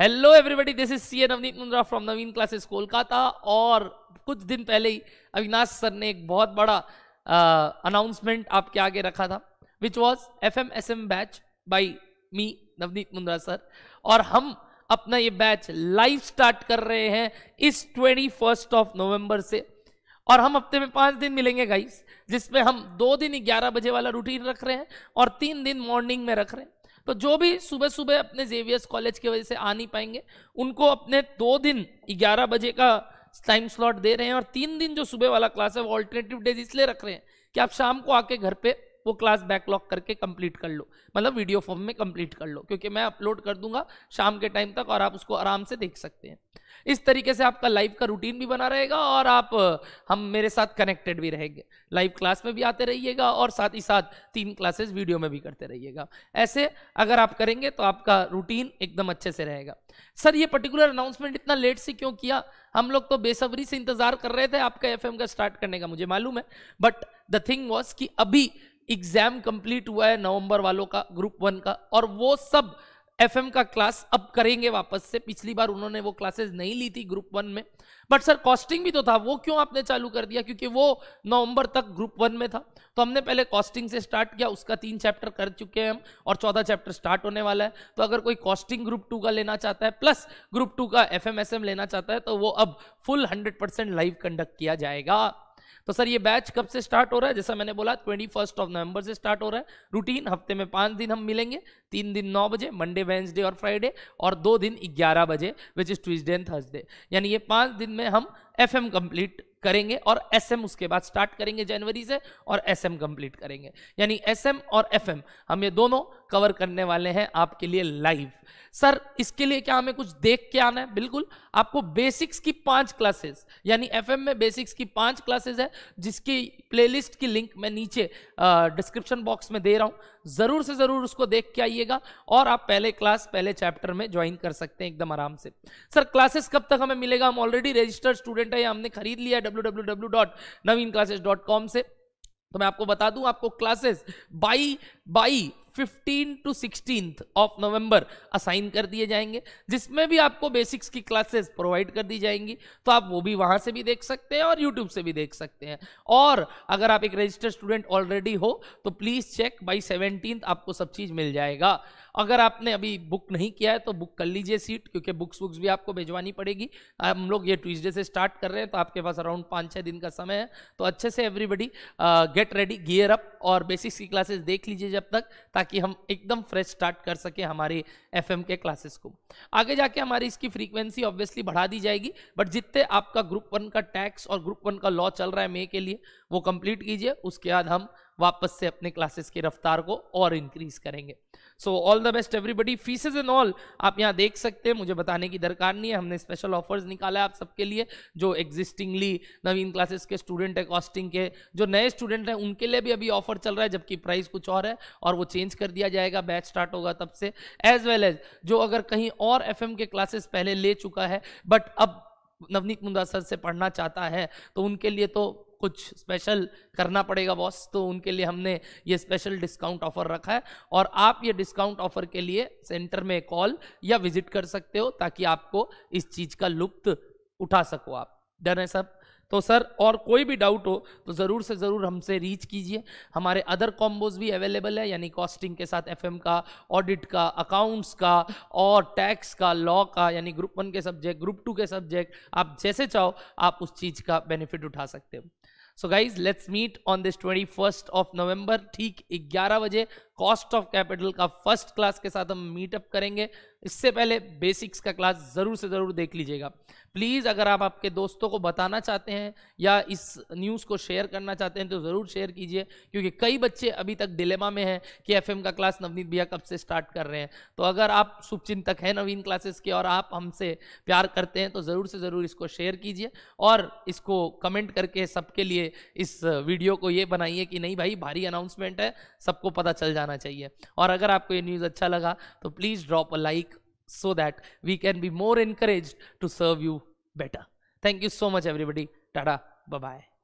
hello everybody this is C Navneet Mundra from Naveen classes Kolkata और कुछ दिन पहले ही अविनाश सर ने एक बहुत बड़ा अनाउंसमेंट uh, आपके आगे रखा था which was F M S M batch by me Navneet Mundra sir और हम अपना ये बैच लाइव स्टार्ट कर रहे हैं इस ट्वेंटी फर्स्ट ऑफ नवम्बर से और हम हफ्ते में पांच दिन मिलेंगे गाइस जिसमें हम दो दिन ग्यारह बजे वाला रूटीन रख रहे हैं और तीन दिन मॉर्निंग में रख रहे हैं तो जो भी सुबह सुबह अपने जेवियर्स कॉलेज की वजह से आ नहीं पाएंगे उनको अपने दो दिन ग्यारह बजे का टाइम स्लॉट दे रहे हैं और तीन दिन जो सुबह वाला क्लास है वो ऑल्टरनेटिव डेज इसलिए रख रहे हैं कि आप शाम को आके घर पे वो क्लास बैकलॉग करके कंप्लीट कर लो मतलब वीडियो फॉर्म में कंप्लीट कर लो क्योंकि मैं अपलोड कर दूंगा शाम के टाइम तक और आप उसको आराम से देख सकते हैं इस तरीके से आपका लाइव का रूटीन भी बना रहेगा और आप हम मेरे साथ कनेक्टेड भी रहेंगे लाइव क्लास में भी आते रहिएगा और साथ ही साथ तीन क्लासेस वीडियो में भी करते रहिएगा ऐसे अगर आप करेंगे तो आपका रूटीन एकदम अच्छे से रहेगा सर ये पर्टिकुलर अनाउंसमेंट इतना लेट से क्यों किया हम लोग तो बेसब्री से इंतजार कर रहे थे आपका एफ का स्टार्ट करने का मुझे मालूम है बट द थिंग वॉज कि अभी एग्जाम कंप्लीट हुआ है नवंबर वालों का ग्रुप वन का और वो सब एफएम का क्लास अब करेंगे वापस से पिछली बार उन्होंने वो क्लासेस नहीं ली थी ग्रुप वन में बट सर कॉस्टिंग भी तो था वो क्यों आपने चालू कर दिया क्योंकि वो नवंबर तक ग्रुप वन में था तो हमने पहले कॉस्टिंग से स्टार्ट किया उसका तीन चैप्टर कर चुके हैं हम और चौथा चैप्टर स्टार्ट होने वाला है तो अगर कोई कॉस्टिंग ग्रुप टू का लेना चाहता है प्लस ग्रुप टू का एफ लेना चाहता है तो वो अब फुल हंड्रेड लाइव कंडक्ट किया जाएगा तो सर ये बैच कब से स्टार्ट हो रहा है जैसा मैंने बोला ट्वेंटी फर्स्ट ऑफ नवंबर से स्टार्ट हो रहा है रूटीन हफ्ते में पांच दिन हम मिलेंगे तीन दिन नौ बजे मंडे वेंसडे और फ्राइडे और दो दिन ग्यारह बजे which is Tuesday and Thursday यानी ये पांच दिन में हम एफ एम कंप्लीट करेंगे और एस एम उसके बाद स्टार्ट करेंगे जनवरी से और एस एम कंप्लीट करेंगे यानी एस एम और एफ एम हम ये दोनों कवर करने वाले हैं आपके लिए लाइव सर इसके लिए क्या हमें कुछ देख के आना है बिल्कुल आपको बेसिक्स की पांच क्लासेस यानी एफएम में बेसिक्स की पांच क्लासेस है जिसकी प्लेलिस्ट की लिंक मैं नीचे डिस्क्रिप्शन बॉक्स में दे रहा हूं जरूर से जरूर उसको देख के आइएगा और आप पहले क्लास पहले चैप्टर में ज्वाइन कर सकते हैं एकदम आराम से सर क्लासेस कब तक हमें मिलेगा हम ऑलरेडी रजिस्टर्ड स्टूडेंट है हमने खरीद लिया है डब्ल्यू से तो मैं आपको बता दूं आपको classes by by fifteen to sixteen of November assign कर दिए जाएंगे जिसमें भी आपको बेसिक्स की क्लासेस प्रोवाइड कर दी जाएंगी तो आप वो भी वहाँ से भी देख सकते हैं और यूट्यूब से भी देख सकते हैं और अगर आप एक रजिस्टर्ड स्टूडेंट ऑलरेडी हो तो प्लीज़ चेक बाई सेवनटीन आपको सब चीज़ मिल जाएगा अगर आपने अभी बुक नहीं किया है तो बुक कर लीजिए सीट क्योंकि बुक्स वुक्स भी आपको भिजवानी पड़ेगी हम लोग ये ट्यूजडे से स्टार्ट कर रहे हैं तो आपके पास अराउंड पाँच छः दिन का समय है तो अच्छे से everybody get ready gear up और बेसिक्स की क्लासेस देख लीजिए जब तक ताकि हम एकदम फ्रेश स्टार्ट कर सकें हमारे एफ के क्लासेस को आगे जाके हमारी इसकी फ्रीक्वेंसी ऑब्वियसली बढ़ा दी जाएगी बट जितने आपका ग्रुप वन का टैक्स और ग्रुप वन का लॉ चल रहा है मे के लिए वो कंप्लीट कीजिए उसके बाद हम वापस से अपने क्लासेस की रफ्तार को और इंक्रीज करेंगे so all the best everybody fees and all आप यहाँ देख सकते हैं मुझे बताने की दरकार नहीं है हमने स्पेशल ऑफर्स निकाला है आप सबके लिए जो एग्जिस्टिंगली नवीन क्लासेस के स्टूडेंट है कॉस्टिंग के जो नए स्टूडेंट हैं उनके लिए भी अभी ऑफर चल रहा है जबकि प्राइस कुछ और है और वो चेंज कर दिया जाएगा बैच स्टार्ट होगा तब से एज वेल एज जो अगर कहीं और एफ के क्लासेस पहले ले चुका है बट अब नवनीत मुंदा सर से पढ़ना चाहता है तो उनके लिए तो कुछ स्पेशल करना पड़ेगा बॉस तो उनके लिए हमने ये स्पेशल डिस्काउंट ऑफर रखा है और आप ये डिस्काउंट ऑफर के लिए सेंटर में कॉल या विजिट कर सकते हो ताकि आपको इस चीज़ का लुप्त उठा सको आप डन है सब तो सर और कोई भी डाउट हो तो ज़रूर से ज़रूर हमसे रीच कीजिए हमारे अदर कॉम्बोज भी अवेलेबल है यानी कॉस्टिंग के साथ एफ का ऑडिट का अकाउंट्स का और टैक्स का लॉ का यानी ग्रुप वन के सब्जेक्ट ग्रुप टू के सब्जेक्ट आप जैसे चाहो आप उस चीज़ का बेनिफिट उठा सकते हो so guys let's meet on this twenty first of November ठीक 11 बजे कॉस्ट ऑफ कैपिटल का फर्स्ट क्लास के साथ हम मीटअप करेंगे इससे पहले बेसिक्स का क्लास ज़रूर से ज़रूर देख लीजिएगा प्लीज़ अगर आप आपके दोस्तों को बताना चाहते हैं या इस न्यूज़ को शेयर करना चाहते हैं तो ज़रूर शेयर कीजिए क्योंकि कई बच्चे अभी तक डिलेमा में हैं कि एफ का क्लास नवनीत भैया कब से स्टार्ट कर रहे हैं तो अगर आप शुभचिंतक हैं नवीन क्लासेस के और आप हमसे प्यार करते हैं तो ज़रूर से ज़रूर इसको शेयर कीजिए और इसको कमेंट करके सबके लिए इस वीडियो को ये बनाइए कि नहीं भाई भारी अनाउंसमेंट है सबको पता चल जाना चाहिए और अगर आपको ये न्यूज़ अच्छा लगा तो please drop a like so that we can be more encourage to serve you better thank you so much everybody tata bye